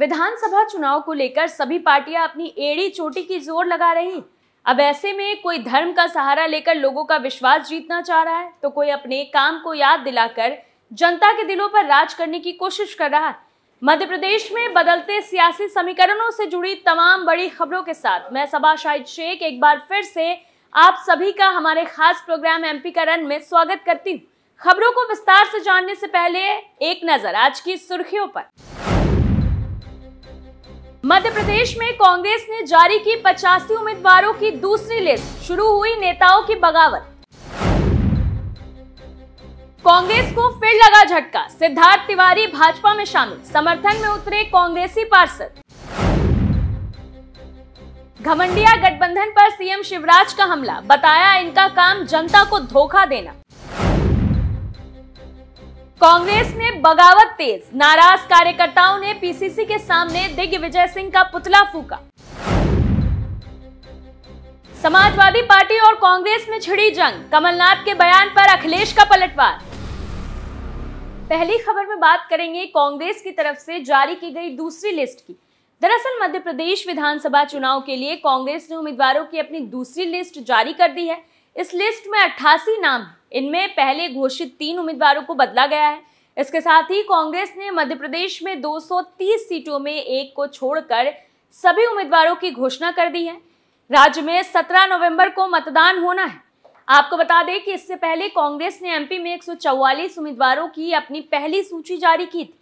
विधानसभा चुनाव को लेकर सभी पार्टियां अपनी एड़ी चोटी की जोर लगा रही अब ऐसे में कोई धर्म का सहारा लेकर लोगों का विश्वास जीतना चाह रहा है तो कोई अपने काम को याद दिलाकर जनता के दिलों पर राज करने की कोशिश कर रहा है मध्य प्रदेश में बदलते सियासी समीकरणों से जुड़ी तमाम बड़ी खबरों के साथ मैं सभा शाहिद शेख एक बार फिर से आप सभी का हमारे खास प्रोग्राम एमपी करण में स्वागत करती हूँ खबरों को विस्तार से जानने से पहले एक नजर आज की सुर्खियों पर मध्य प्रदेश में कांग्रेस ने जारी की पचासी उम्मीदवारों की दूसरी लिस्ट शुरू हुई नेताओं की बगावत कांग्रेस को फिर लगा झटका सिद्धार्थ तिवारी भाजपा में शामिल समर्थन में उतरे कांग्रेसी पार्षद घमंडिया गठबंधन पर सीएम शिवराज का हमला बताया इनका काम जनता को धोखा देना कांग्रेस में बगावत तेज नाराज कार्यकर्ताओं ने पीसीसी के सामने दिग्विजय सिंह का पुतला फूका समाजवादी पार्टी और कांग्रेस में छिड़ी जंग कमलनाथ के बयान पर अखिलेश का पलटवार पहली खबर में बात करेंगे कांग्रेस की तरफ से जारी की गई दूसरी लिस्ट की दरअसल मध्य प्रदेश विधानसभा चुनाव के लिए कांग्रेस ने उम्मीदवारों की अपनी दूसरी लिस्ट जारी कर दी है इस लिस्ट में अट्ठासी नाम इनमें पहले घोषित तीन उम्मीदवारों को बदला गया है इसके साथ ही कांग्रेस ने मध्य प्रदेश में 230 सीटों में एक को छोड़कर सभी उम्मीदवारों की घोषणा कर दी है राज्य में 17 नवंबर को मतदान होना है आपको बता दें कि इससे पहले कांग्रेस ने एमपी में 144 उम्मीदवारों की अपनी पहली सूची जारी की थी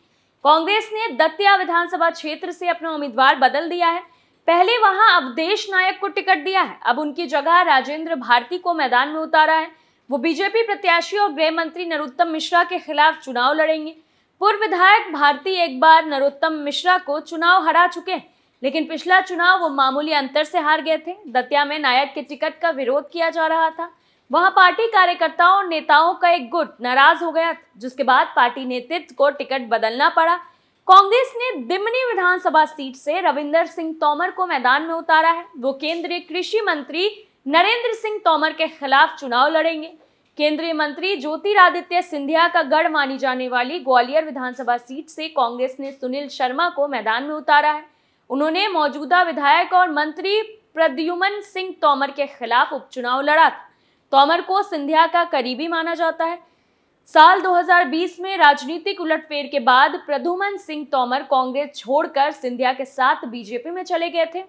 कांग्रेस ने दतिया विधानसभा क्षेत्र से अपना उम्मीदवार बदल दिया है पहले वहां अवधेश नायक को टिकट दिया है अब उनकी जगह राजेंद्र भारती को मैदान में उतारा है वो बीजेपी प्रत्याशी और गृह मंत्री नरोत्तम मिश्रा के खिलाफ चुनाव लड़ेंगे पूर्व विधायक भारती एक बार नरोत्तम मिश्रा को चुनाव हरा चुके हैं लेकिन पिछला चुनाव वो मामूली अंतर से हार गए थे दतिया में नायक के टिकट का विरोध किया जा रहा था वहां पार्टी कार्यकर्ताओं और नेताओं का एक गुट नाराज हो गया जिसके बाद पार्टी नेतृत्व को टिकट बदलना पड़ा कांग्रेस ने दिमनी विधानसभा सीट से रविंदर सिंह तोमर को मैदान में उतारा है वो केंद्रीय कृषि मंत्री नरेंद्र सिंह तोमर के खिलाफ चुनाव लड़ेंगे केंद्रीय मंत्री ज्योतिरादित्य सिंधिया का गढ़ मानी जाने वाली ग्वालियर विधानसभा सीट से कांग्रेस ने सुनील शर्मा को मैदान में उतारा है उन्होंने मौजूदा विधायक और मंत्री प्रद्युमन सिंह तोमर के खिलाफ उपचुनाव लड़ा था तोमर को सिंधिया का करीबी माना जाता है साल 2020 में राजनीतिक उलटफेर के बाद प्रधुमन सिंह तोमर कांग्रेस छोड़कर सिंधिया के साथ बीजेपी में चले गए थे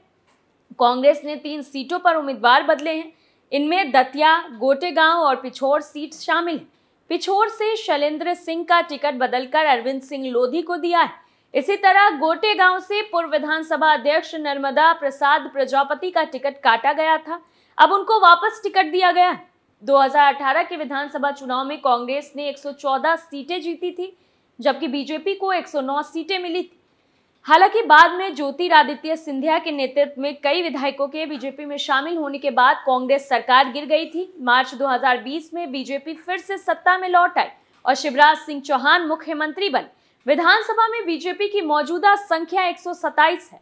कांग्रेस ने तीन सीटों पर उम्मीदवार बदले हैं इनमें दतिया गोटेगांव और पिछोर सीट शामिल है पिछोर से शैलेंद्र सिंह का टिकट बदलकर अरविंद सिंह लोधी को दिया है इसी तरह गोटेगांव से पूर्व विधानसभा अध्यक्ष नर्मदा प्रसाद प्रजापति का टिकट काटा गया था अब उनको वापस टिकट दिया गया है 2018 के विधानसभा चुनाव में कांग्रेस ने 114 सीटें जीती थी जबकि बीजेपी को 109 सीटें मिली थी हालांकि बाद में ज्योतिरादित्य सिंधिया के नेतृत्व में कई विधायकों के बीजेपी में शामिल होने के बाद कांग्रेस सरकार गिर गई थी मार्च 2020 में बीजेपी फिर से सत्ता में लौट आई और शिवराज सिंह चौहान मुख्यमंत्री बने विधानसभा में बीजेपी की मौजूदा संख्या एक है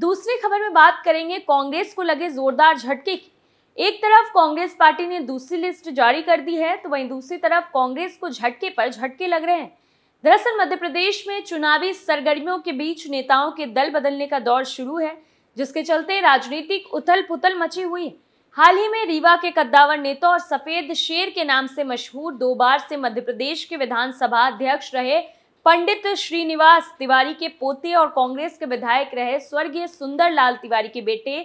दूसरी खबर में बात करेंगे कांग्रेस को लगे जोरदार झटके की एक तरफ कांग्रेस पार्टी ने दूसरी लिस्ट जारी कर दी है तो वहीं दूसरी तरफ कांग्रेस को झटके पर झटके लग रहे हैं दरअसल मध्य प्रदेश में चुनावी सरगर्मियों के बीच नेताओं के दल बदलने का दौर शुरू है जिसके चलते राजनीतिक उथल पुथल मची हुई है हाल ही में रीवा के कद्दावर नेता और सफेद शेर के नाम से मशहूर दो बार से मध्य प्रदेश के विधानसभा अध्यक्ष रहे पंडित श्रीनिवास तिवारी के पोते और कांग्रेस के विधायक रहे स्वर्गीय सुंदरलाल तिवारी के बेटे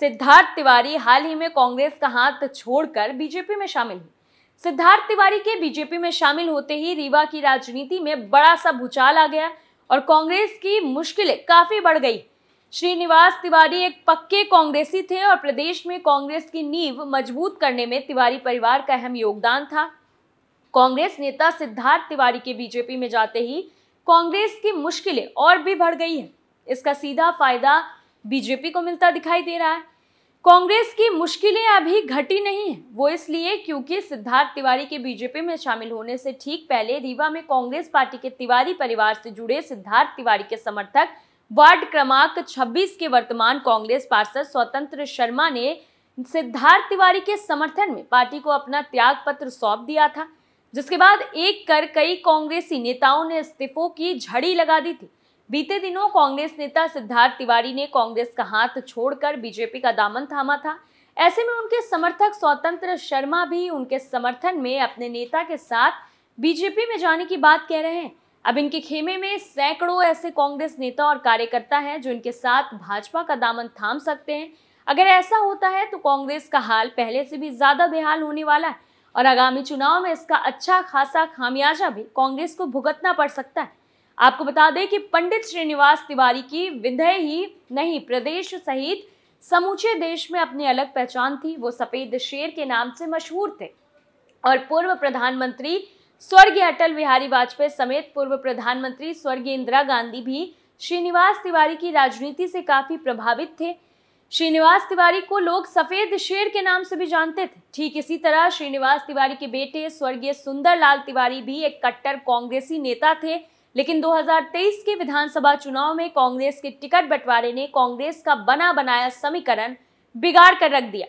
सिद्धार्थ तिवारी हाल ही में कांग्रेस का हाथ छोड़कर बीजेपी में शामिल हुए सिद्धार्थ तिवारी के बीजेपी में शामिल होते ही रीवा की राजनीति में बड़ा सा भूचाल आ गया और कांग्रेस की मुश्किलें काफी बढ़ गई श्रीनिवास तिवारी एक पक्के कांग्रेसी थे और प्रदेश में कांग्रेस की नींव मजबूत करने में तिवारी परिवार का अहम योगदान था कांग्रेस नेता सिद्धार्थ तिवारी के बीजेपी में जाते ही कांग्रेस की मुश्किलें और भी बढ़ गई हैं इसका सीधा फायदा बीजेपी को मिलता दिखाई दे रहा है कांग्रेस की मुश्किलें अभी घटी नहीं है वो इसलिए क्योंकि सिद्धार्थ तिवारी के बीजेपी में शामिल होने से ठीक पहले रीवा में कांग्रेस पार्टी के तिवारी परिवार से जुड़े सिद्धार्थ तिवारी के समर्थक वार्ड क्रमांक 26 के वर्तमान कांग्रेस पार्षद स्वतंत्र शर्मा ने सिद्धार्थ तिवारी के समर्थन में पार्टी को अपना त्याग पत्र सौंप दिया था जिसके बाद एक कर कई कांग्रेसी नेताओं ने इस्तीफों की झड़ी लगा दी थी बीते दिनों कांग्रेस नेता सिद्धार्थ तिवारी ने कांग्रेस का हाथ छोड़कर बीजेपी का दामन थामा था ऐसे में उनके समर्थक स्वतंत्र शर्मा भी उनके समर्थन में अपने नेता के साथ बीजेपी में जाने की बात कह रहे हैं अब इनके खेमे में सैकड़ों ऐसे कांग्रेस नेता और कार्यकर्ता हैं जो इनके साथ भाजपा का दामन थाम सकते हैं अगर ऐसा होता है तो कांग्रेस का हाल पहले से भी ज्यादा बेहाल होने वाला है और आगामी चुनाव में इसका अच्छा खासा खामियाजा भी कांग्रेस को भुगतना पड़ सकता है आपको बता दें कि पंडित श्रीनिवास तिवारी की विधेय ही नहीं प्रदेश सहित समूचे देश में अपनी अलग पहचान थी वो सफेद शेर के नाम से मशहूर थे और पूर्व प्रधानमंत्री स्वर्गीय अटल बिहारी वाजपेयी समेत पूर्व प्रधानमंत्री स्वर्गीय इंदिरा गांधी भी श्रीनिवास तिवारी की राजनीति से काफी प्रभावित थे श्रीनिवास तिवारी को लोग सफेद शेर के नाम से भी जानते थे ठीक इसी तरह श्रीनिवास तिवारी के बेटे स्वर्गीय सुंदरलाल तिवारी भी एक कट्टर कांग्रेसी नेता थे लेकिन 2023 के विधानसभा चुनाव में कांग्रेस के टिकट बंटवारे ने कांग्रेस का बना बनाया समीकरण बिगाड़ कर रख दिया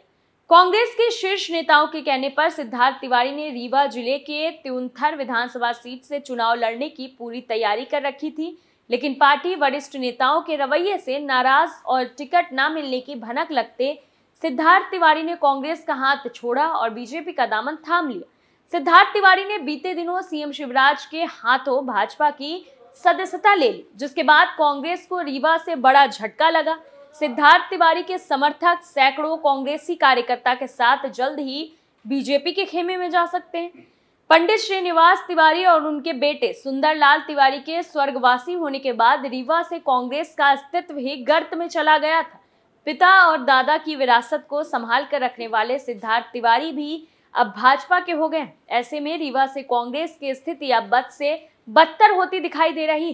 कांग्रेस के शीर्ष नेताओं के कहने पर सिद्धार्थ तिवारी ने रीवा जिले के त्यूंथर विधानसभा सीट से चुनाव लड़ने की पूरी तैयारी कर रखी थी लेकिन पार्टी वरिष्ठ नेताओं के रवैये से नाराज और टिकट न मिलने की भनक लगते सिद्धार्थ तिवारी ने कांग्रेस का हाथ छोड़ा और बीजेपी का दामन थाम लिया सिद्धार्थ तिवारी ने बीते दिनों सीएम शिवराज के हाथों भाजपा की सदस्यता ले ली जिसके बाद कांग्रेस को रीवा से बड़ा झटका लगा सिद्धार्थ तिवारी के समर्थक सैकड़ों कांग्रेसी कार्यकर्ता के साथ जल्द ही बीजेपी के खेमे में जा सकते हैं पंडित श्रीनिवास तिवारी और उनके बेटे सुंदरलाल तिवारी के स्वर्गवासी होने के बाद रीवा से कांग्रेस का अस्तित्व ही गर्त में चला गया था पिता और दादा की विरासत को संभाल कर रखने वाले सिद्धार्थ तिवारी भी अब भाजपा के हो गए ऐसे में रीवा से कांग्रेस की स्थिति अब बद से बदतर होती दिखाई दे रही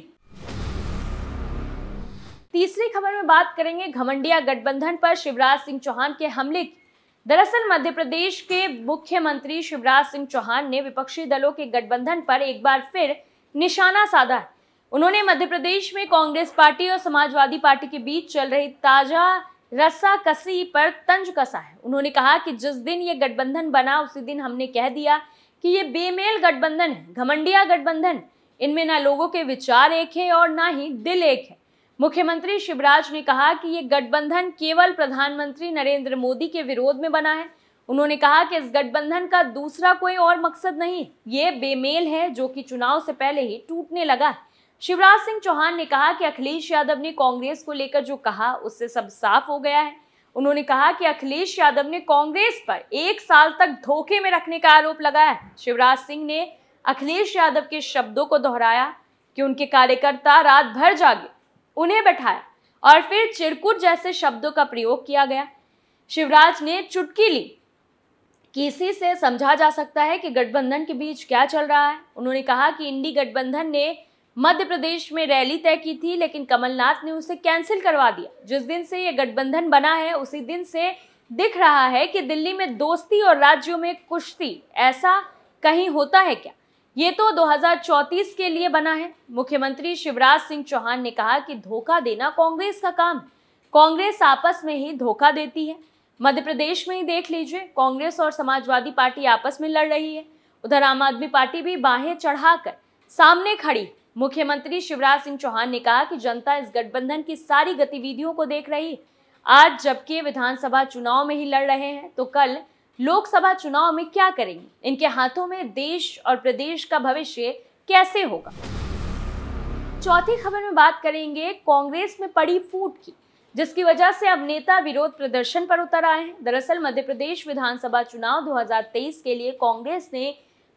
तीसरी खबर में बात करेंगे घमंडिया गठबंधन पर शिवराज सिंह चौहान के हमले दरअसल मध्य प्रदेश के मुख्यमंत्री शिवराज सिंह चौहान ने विपक्षी दलों के गठबंधन पर एक बार फिर निशाना साधा उन्होंने मध्य प्रदेश में कांग्रेस पार्टी और समाजवादी पार्टी के बीच चल रही ताजा रस्सा कसी पर तंज कसा है उन्होंने कहा कि जिस दिन ये गठबंधन बना उसी दिन हमने कह दिया कि ये बेमेल गठबंधन है घमंडिया गठबंधन इनमें ना लोगों के विचार एक है और ना ही दिल एक है मुख्यमंत्री शिवराज ने कहा कि ये गठबंधन केवल प्रधानमंत्री नरेंद्र मोदी के विरोध में बना है उन्होंने कहा कि इस गठबंधन का दूसरा कोई और मकसद नहीं ये बेमेल है जो कि चुनाव से पहले ही टूटने लगा है शिवराज सिंह चौहान ने कहा कि अखिलेश यादव ने कांग्रेस को लेकर जो कहा उससे सब साफ हो गया है उन्होंने कहा कि अखिलेश यादव ने कांग्रेस पर एक साल तक धोखे में रखने का आरोप लगाया शिवराज सिंह ने अखिलेश यादव के शब्दों को दोहराया कि उनके कार्यकर्ता रात भर जागे उन्हें बैठाया और फिर चिरकुट जैसे शब्दों का प्रयोग किया गया शिवराज ने चुटकी ली किसी से समझा जा सकता है कि गठबंधन के बीच क्या चल रहा है उन्होंने कहा कि इंडी गठबंधन ने मध्य प्रदेश में रैली तय की थी लेकिन कमलनाथ ने उसे कैंसिल करवा दिया जिस दिन से ये गठबंधन बना है उसी दिन से दिख रहा है कि दिल्ली में दोस्ती और राज्यों में कुश्ती ऐसा कहीं होता है क्या ये तो 2034 के लिए बना है मुख्यमंत्री शिवराज सिंह चौहान ने कहा कि धोखा देना कांग्रेस का काम है कांग्रेस आपस में ही धोखा देती है मध्य प्रदेश में ही देख लीजिए कांग्रेस और समाजवादी पार्टी आपस में लड़ रही है उधर आम आदमी पार्टी भी बाहें चढ़ाकर सामने खड़ी है मुख्यमंत्री शिवराज सिंह चौहान ने कहा कि जनता इस गठबंधन की सारी गतिविधियों को देख रही आज जबकि विधानसभा चुनाव में ही लड़ रहे हैं तो कल लोकसभा चुनाव में क्या करेंगे इनके हाथों में देश और प्रदेश का भविष्य कैसे होगा चौथी खबर में बात करेंगे कांग्रेस में पड़ी फूट की जिसकी वजह से अब नेता विरोध प्रदर्शन पर उतर आए हैं दरअसल मध्य प्रदेश विधानसभा चुनाव 2023 के लिए कांग्रेस ने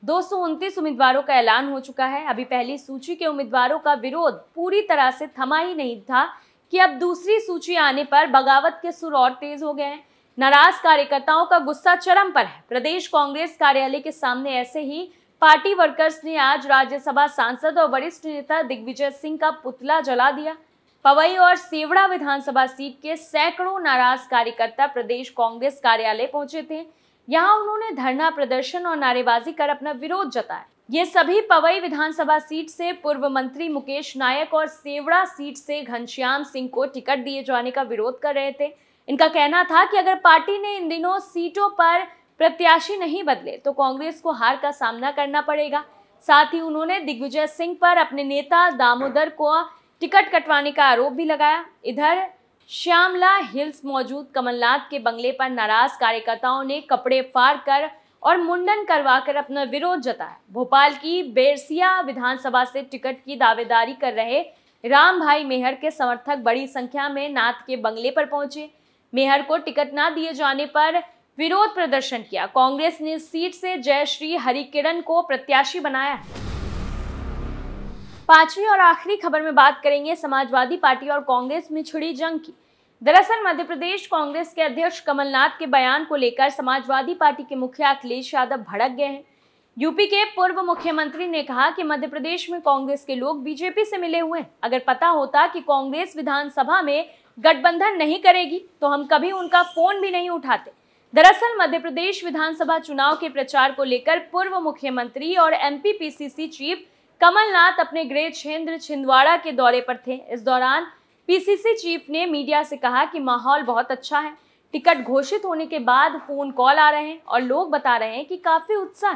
दो उम्मीदवारों का ऐलान हो चुका है अभी पहली सूची के उम्मीदवारों का विरोध पूरी तरह से थमा ही नहीं था कि अब दूसरी सूची आने पर बगावत के सुर और तेज हो गए हैं नाराज कार्यकर्ताओं का गुस्सा चरम पर है प्रदेश कांग्रेस कार्यालय के सामने ऐसे ही पार्टी वर्कर्स ने आज राज्यसभा सांसद और वरिष्ठ नेता दिग्विजय सिंह का पुतला जला दिया पवई और सेवड़ा विधानसभा सीट के सैकड़ों नाराज कार्यकर्ता प्रदेश कांग्रेस कार्यालय पहुंचे थे यहाँ उन्होंने धरना प्रदर्शन और नारेबाजी कर अपना विरोध जताया ये सभी पवई विधानसभा सीट से पूर्व मंत्री मुकेश नायक और सेवड़ा सीट से घनश्याम सिंह को टिकट दिए जाने का विरोध कर रहे थे इनका कहना था कि अगर पार्टी ने इन दिनों सीटों पर प्रत्याशी नहीं बदले तो कांग्रेस को हार का सामना करना पड़ेगा साथ ही उन्होंने दिग्विजय सिंह पर अपने नेता दामोदर को टिकट कटवाने का आरोप भी लगाया इधर श्यामला हिल्स मौजूद कमलनाथ के बंगले पर नाराज कार्यकर्ताओं ने कपड़े फाड़ कर और मुंडन करवाकर अपना विरोध जताया भोपाल की बेरसिया विधानसभा से टिकट की दावेदारी कर रहे राम भाई मेहर के समर्थक बड़ी संख्या में नाथ के बंगले पर पहुंचे मेहर को टिकट ना दिए जाने पर विरोध प्रदर्शन किया कांग्रेस ने सीट से जयश्री हरिकिरण को प्रत्याशी बनाया है पांचवी और आखिरी खबर में बात करेंगे समाजवादी पार्टी और कांग्रेस में छिड़ी जंग की दरअसल मध्य प्रदेश कांग्रेस के अध्यक्ष कमलनाथ के बयान को लेकर समाजवादी पार्टी के मुखिया अखिलेश यादव भड़क गए हैं यूपी के पूर्व मुख्यमंत्री ने कहा कि मध्य प्रदेश में कांग्रेस के लोग बीजेपी से मिले हुए हैं अगर पता होता कि कांग्रेस विधानसभा में गठबंधन नहीं करेगी तो हम कभी उनका फोन भी नहीं उठाते दरअसल मध्य प्रदेश विधानसभा चुनाव के प्रचार को लेकर पूर्व मुख्यमंत्री और एमपीपीसीसी चीफ कमलनाथ अपने गृह क्षेत्र छिंदवाड़ा के दौरे पर थे इस दौरान पीसीसी चीफ ने मीडिया से कहा कि माहौल बहुत अच्छा है टिकट घोषित होने के बाद फोन कॉल आ रहे हैं और लोग बता रहे हैं कि काफी उत्साह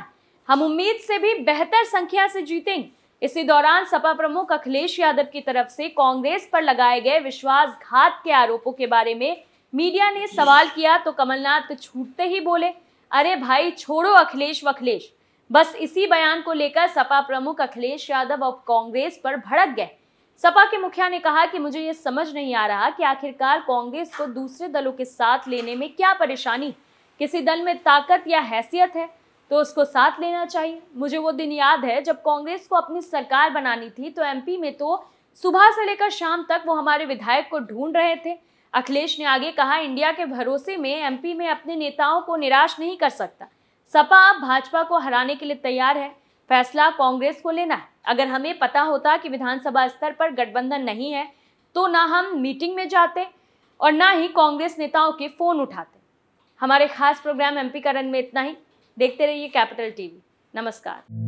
हम उम्मीद से भी बेहतर संख्या से जीतेंगे इसी दौरान सपा प्रमुख अखिलेश यादव की तरफ से कांग्रेस पर लगाए गए विश्वासघात के आरोपों के बारे में मीडिया ने सवाल किया तो कमलनाथ छूटते ही बोले अरे भाई छोड़ो अखिलेश वखिलेश बस इसी बयान को लेकर सपा प्रमुख अखिलेश यादव और कांग्रेस पर भड़क गए सपा के मुखिया ने कहा कि मुझे ये समझ नहीं आ रहा कि आखिरकार कांग्रेस को दूसरे दलों के साथ लेने में क्या परेशानी किसी दल में ताकत या हैसियत है तो उसको साथ लेना चाहिए मुझे वो दिन याद है जब कांग्रेस को अपनी सरकार बनानी थी तो एमपी में तो सुबह से लेकर शाम तक वो हमारे विधायक को ढूंढ रहे थे अखिलेश ने आगे कहा इंडिया के भरोसे में एमपी में अपने नेताओं को निराश नहीं कर सकता सपा अब भाजपा को हराने के लिए तैयार है फैसला कांग्रेस को लेना है अगर हमें पता होता कि विधानसभा स्तर पर गठबंधन नहीं है तो ना हम मीटिंग में जाते और ना ही कांग्रेस नेताओं के फ़ोन उठाते हमारे खास प्रोग्राम एमपी करण में इतना ही देखते रहिए कैपिटल टीवी नमस्कार